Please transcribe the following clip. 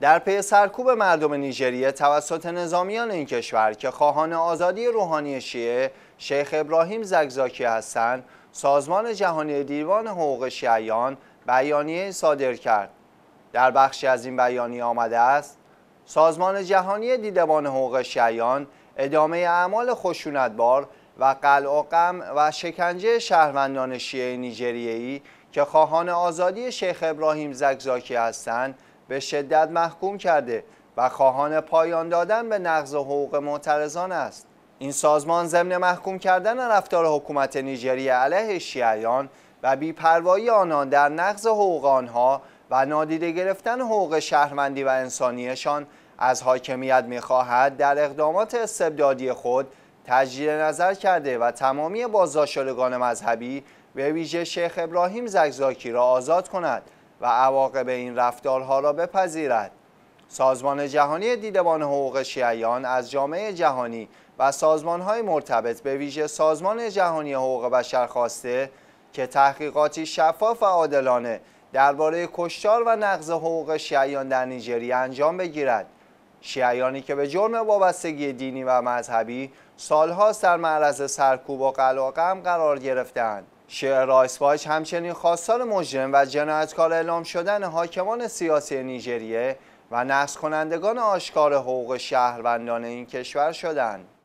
در پی سرکوب مردم نیجریه توسط نظامیان این کشور که خواهان آزادی روحانی شیعه شیخ ابراهیم زگزاکی هستند سازمان جهانی دیوان حقوق شیعیان بیانیه صادر کرد در بخشی از این بیانیه آمده است سازمان جهانی دیدبان حقوق شیعیان ادامه اعمال خشونتبار و قلع و غم و شکنجه شهروندان شیعه نیجریه‌ای که خواهان آزادی شیخ ابراهیم زگزاکی هستند به شدت محکوم کرده و خواهان پایان دادن به نقض حقوق معترضان است این سازمان ضمن محکوم کردن رفتار حکومت نیجریه علیه شیعیان و بیپروایی آنان در نقض حقوق آنها و نادیده گرفتن حقوق شهروندی و انسانیشان از حاکمیت میخواهد در اقدامات استبدادی خود تجدید نظر کرده و تمامی بازداشت مذهبی به ویژه شیخ ابراهیم زگزاکی را آزاد کند و عواقب این رفتارها را بپذیرد سازمان جهانی دیدبان حقوق شیعیان از جامعه جهانی و های مرتبط به ویژه سازمان جهانی حقوق بشر خواسته که تحقیقاتی شفاف و عادلانه درباره کشتار و نقض حقوق شیعیان در نیجریه انجام بگیرد شیعیانی که به جرم وابستگی دینی و مذهبی سالها در معرض سرکوب و قلقم قرار گرفتند رایس وایچ همچنین خواستار مجرم و جنایتکار اعلام شدن حاکمان سیاسی نیجریه و نقص کنندگان آشکار حقوق شهروندان این کشور شدند.